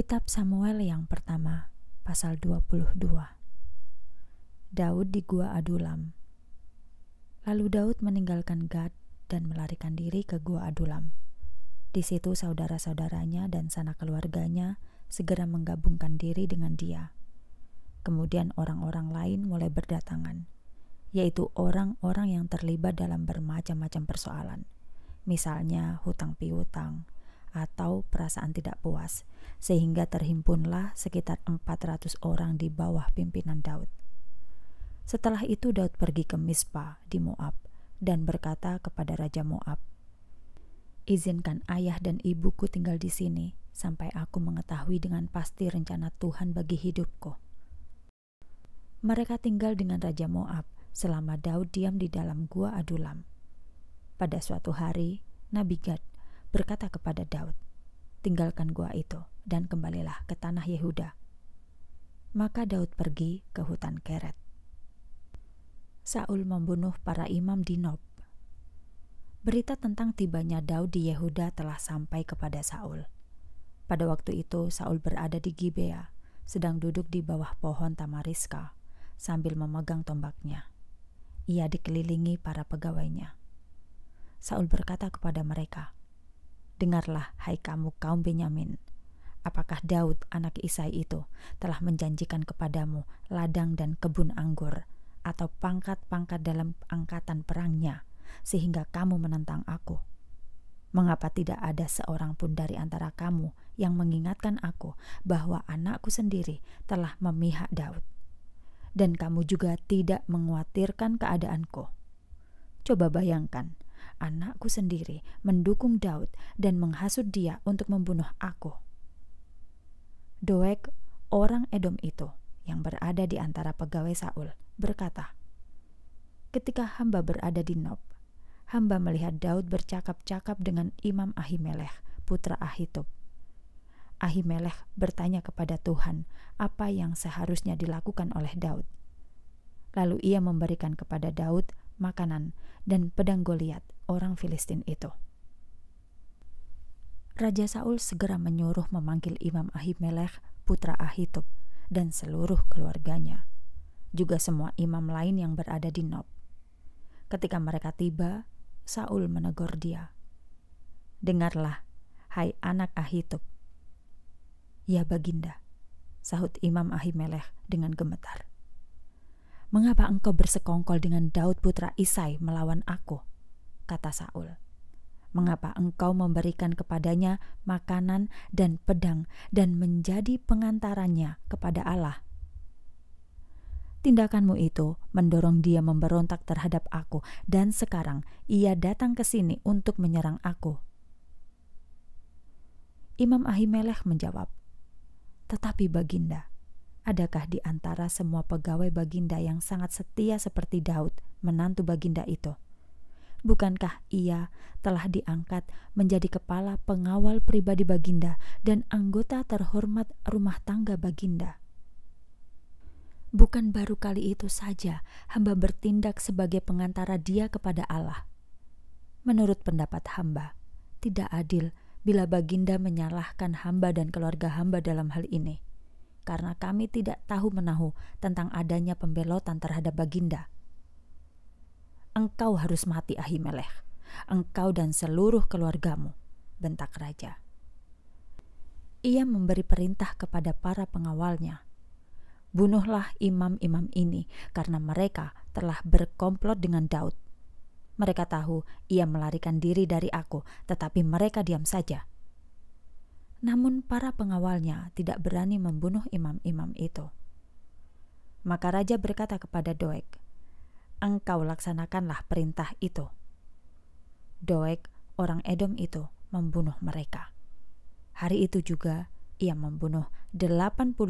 Kitab Samuel yang pertama, pasal 22. Daud di Gua Adulam. Lalu Daud meninggalkan Gad dan melarikan diri ke Gua Adulam. Di situ saudara-saudaranya dan sanak keluarganya segera menggabungkan diri dengan dia. Kemudian orang-orang lain mulai berdatangan, yaitu orang-orang yang terlibat dalam bermacam-macam persoalan, misalnya hutang piutang, atau perasaan tidak puas, sehingga terhimpunlah sekitar 400 orang di bawah pimpinan Daud. Setelah itu Daud pergi ke Mispa di Moab dan berkata kepada Raja Moab, Izinkan ayah dan ibuku tinggal di sini sampai aku mengetahui dengan pasti rencana Tuhan bagi hidupku. Mereka tinggal dengan Raja Moab selama Daud diam di dalam gua Adulam. Pada suatu hari, Nabi Gad berkata kepada Daud, "Tinggalkan gua itu dan kembalilah ke tanah Yehuda." Maka Daud pergi ke hutan Keret. Saul membunuh para imam di Nob. Berita tentang tibanya Daud di Yehuda telah sampai kepada Saul. Pada waktu itu Saul berada di Gibea, sedang duduk di bawah pohon tamariska sambil memegang tombaknya. Ia dikelilingi para pegawainya. Saul berkata kepada mereka, Dengarlah, hai kamu kaum Benyamin. Apakah Daud, anak Isai itu, telah menjanjikan kepadamu ladang dan kebun anggur, atau pangkat-pangkat dalam angkatan perangnya, sehingga kamu menentang aku? Mengapa tidak ada seorang pun dari antara kamu yang mengingatkan aku bahwa anakku sendiri telah memihak Daud? Dan kamu juga tidak menguatirkan keadaanku. Coba bayangkan, anakku sendiri mendukung Daud dan menghasut dia untuk membunuh aku. Doeg, orang Edom itu yang berada di antara pegawai Saul, berkata, Ketika hamba berada di Nob, hamba melihat Daud bercakap-cakap dengan Imam Ahimelech, putra Ahitub. Ahimelech bertanya kepada Tuhan apa yang seharusnya dilakukan oleh Daud. Lalu ia memberikan kepada Daud makanan, dan pedang Goliat, orang Filistin itu. Raja Saul segera menyuruh memanggil Imam Ahimelech, putra Ahitub, dan seluruh keluarganya, juga semua imam lain yang berada di Nob. Ketika mereka tiba, Saul menegur dia. Dengarlah, hai anak Ahitub. Ya baginda, sahut Imam Ahimelech dengan gemetar. Mengapa engkau bersekongkol dengan Daud putra Isai melawan aku? Kata Saul. Mengapa engkau memberikan kepadanya makanan dan pedang dan menjadi pengantarannya kepada Allah? Tindakanmu itu mendorong dia memberontak terhadap aku, dan sekarang ia datang ke sini untuk menyerang aku. Imam Ahimelech menjawab, "Tetapi Baginda, Adakah di antara semua pegawai Baginda yang sangat setia seperti Daud, menantu Baginda itu? Bukankah ia telah diangkat menjadi kepala pengawal pribadi Baginda dan anggota terhormat rumah tangga Baginda? Bukan baru kali itu saja hamba bertindak sebagai pengantara dia kepada Allah. Menurut pendapat hamba, tidak adil bila Baginda menyalahkan hamba dan keluarga hamba dalam hal ini karena kami tidak tahu menahu tentang adanya pembelotan terhadap Baginda. Engkau harus mati Ahimelech, engkau dan seluruh keluargamu, bentak raja. Ia memberi perintah kepada para pengawalnya. Bunuhlah imam-imam ini karena mereka telah berkomplot dengan Daud. Mereka tahu ia melarikan diri dari aku, tetapi mereka diam saja. Namun para pengawalnya tidak berani membunuh imam-imam itu. Maka raja berkata kepada Doeg, "Engkau laksanakanlah perintah itu." Doeg, orang Edom itu, membunuh mereka. Hari itu juga ia membunuh 85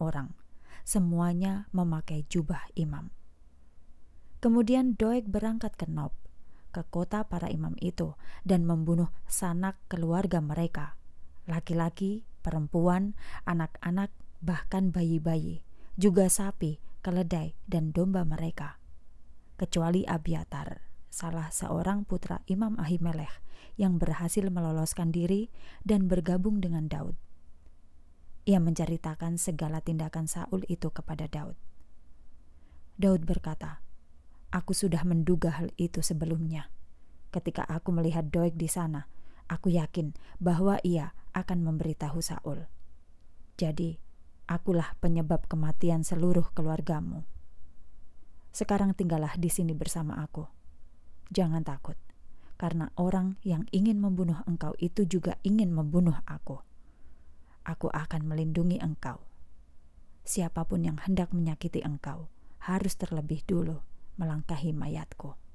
orang. Semuanya memakai jubah imam. Kemudian Doeg berangkat ke Nob, ke kota para imam itu, dan membunuh sanak keluarga mereka, laki-laki, perempuan, anak-anak, bahkan bayi-bayi, juga sapi, keledai, dan domba mereka, kecuali Abiatar, salah seorang putra Imam Ahimelech yang berhasil meloloskan diri dan bergabung dengan Daud. Ia menceritakan segala tindakan Saul itu kepada Daud. Daud berkata, "Aku sudah menduga hal itu sebelumnya. Ketika aku melihat Doeg di sana, aku yakin bahwa ia akan memberitahu Saul. Jadi, akulah penyebab kematian seluruh keluargamu. Sekarang tinggallah di sini bersama aku. Jangan takut, karena orang yang ingin membunuh engkau itu juga ingin membunuh aku. Aku akan melindungi engkau. Siapapun yang hendak menyakiti engkau harus terlebih dulu melangkahi mayatku.